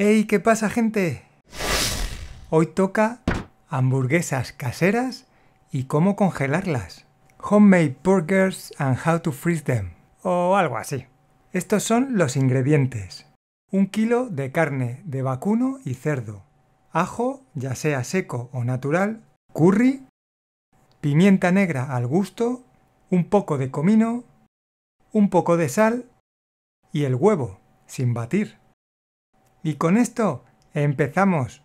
¡Ey! ¿Qué pasa gente? Hoy toca hamburguesas caseras y cómo congelarlas. Homemade burgers and how to freeze them. O algo así. Estos son los ingredientes. Un kilo de carne de vacuno y cerdo. Ajo, ya sea seco o natural. Curry. Pimienta negra al gusto. Un poco de comino. Un poco de sal. Y el huevo, sin batir. Y con esto empezamos.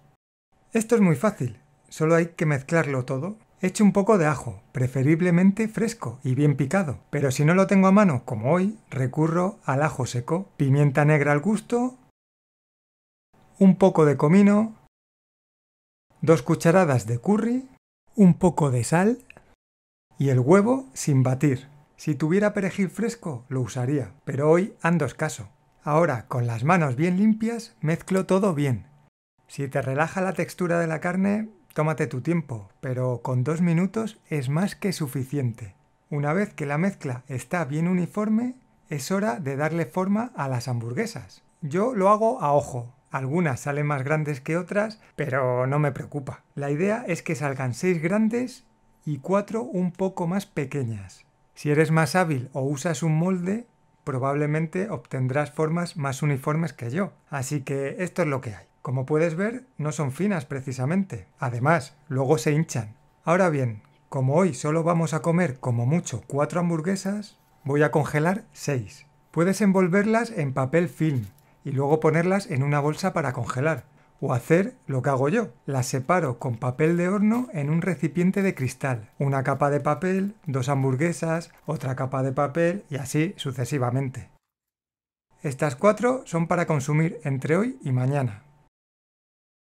Esto es muy fácil, solo hay que mezclarlo todo. Eche un poco de ajo, preferiblemente fresco y bien picado, pero si no lo tengo a mano, como hoy, recurro al ajo seco, pimienta negra al gusto, un poco de comino, dos cucharadas de curry, un poco de sal y el huevo sin batir. Si tuviera perejil fresco, lo usaría, pero hoy ando escaso. Ahora, con las manos bien limpias, mezclo todo bien. Si te relaja la textura de la carne, tómate tu tiempo, pero con dos minutos es más que suficiente. Una vez que la mezcla está bien uniforme, es hora de darle forma a las hamburguesas. Yo lo hago a ojo. Algunas salen más grandes que otras, pero no me preocupa. La idea es que salgan 6 grandes y cuatro un poco más pequeñas. Si eres más hábil o usas un molde, probablemente obtendrás formas más uniformes que yo. Así que esto es lo que hay. Como puedes ver, no son finas precisamente. Además, luego se hinchan. Ahora bien, como hoy solo vamos a comer como mucho cuatro hamburguesas, voy a congelar seis. Puedes envolverlas en papel film y luego ponerlas en una bolsa para congelar o hacer lo que hago yo. Las separo con papel de horno en un recipiente de cristal. Una capa de papel, dos hamburguesas, otra capa de papel y así sucesivamente. Estas cuatro son para consumir entre hoy y mañana.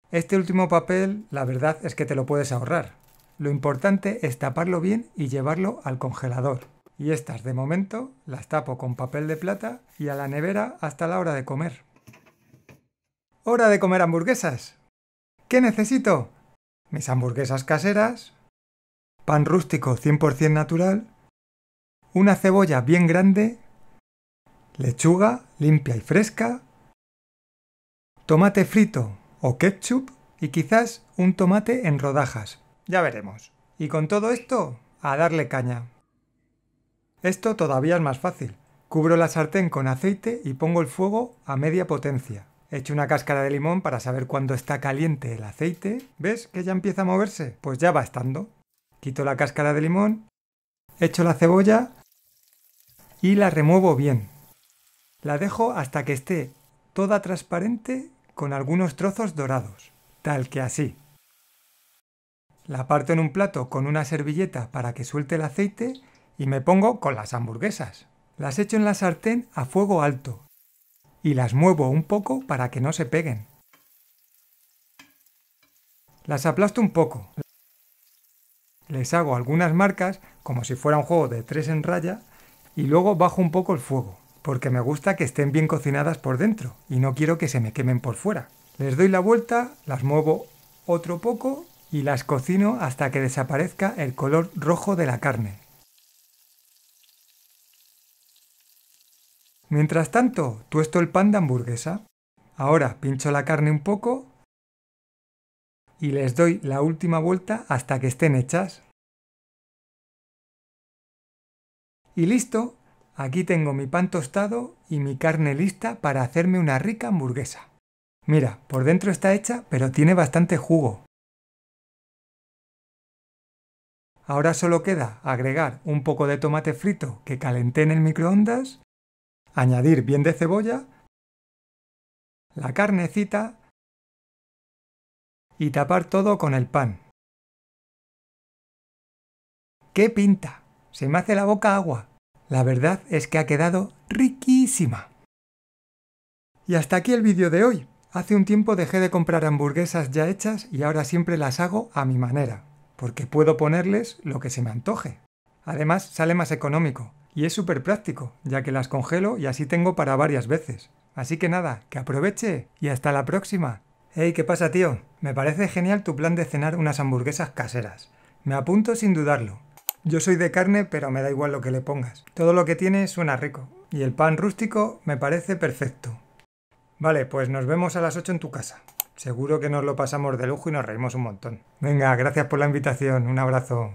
Este último papel, la verdad es que te lo puedes ahorrar. Lo importante es taparlo bien y llevarlo al congelador. Y estas de momento las tapo con papel de plata y a la nevera hasta la hora de comer. Hora de comer hamburguesas. ¿Qué necesito? Mis hamburguesas caseras, pan rústico 100% natural, una cebolla bien grande, lechuga limpia y fresca, tomate frito o ketchup y quizás un tomate en rodajas. Ya veremos. Y con todo esto, a darle caña. Esto todavía es más fácil. Cubro la sartén con aceite y pongo el fuego a media potencia hecho una cáscara de limón para saber cuándo está caliente el aceite. ¿Ves que ya empieza a moverse? Pues ya va estando. Quito la cáscara de limón, echo la cebolla y la remuevo bien. La dejo hasta que esté toda transparente con algunos trozos dorados, tal que así. La parto en un plato con una servilleta para que suelte el aceite y me pongo con las hamburguesas. Las echo en la sartén a fuego alto y las muevo un poco para que no se peguen. Las aplasto un poco. Les hago algunas marcas como si fuera un juego de tres en raya y luego bajo un poco el fuego, porque me gusta que estén bien cocinadas por dentro y no quiero que se me quemen por fuera. Les doy la vuelta, las muevo otro poco y las cocino hasta que desaparezca el color rojo de la carne. Mientras tanto, tuesto el pan de hamburguesa. Ahora pincho la carne un poco y les doy la última vuelta hasta que estén hechas. Y listo, aquí tengo mi pan tostado y mi carne lista para hacerme una rica hamburguesa. Mira, por dentro está hecha, pero tiene bastante jugo. Ahora solo queda agregar un poco de tomate frito que calenté en el microondas Añadir bien de cebolla, la carnecita y tapar todo con el pan. ¡Qué pinta! Se me hace la boca agua. La verdad es que ha quedado riquísima. Y hasta aquí el vídeo de hoy. Hace un tiempo dejé de comprar hamburguesas ya hechas y ahora siempre las hago a mi manera, porque puedo ponerles lo que se me antoje. Además, sale más económico. Y es súper práctico, ya que las congelo y así tengo para varias veces. Así que nada, que aproveche y hasta la próxima. Hey, ¿qué pasa, tío? Me parece genial tu plan de cenar unas hamburguesas caseras. Me apunto sin dudarlo. Yo soy de carne, pero me da igual lo que le pongas. Todo lo que tiene suena rico. Y el pan rústico me parece perfecto. Vale, pues nos vemos a las 8 en tu casa. Seguro que nos lo pasamos de lujo y nos reímos un montón. Venga, gracias por la invitación. Un abrazo.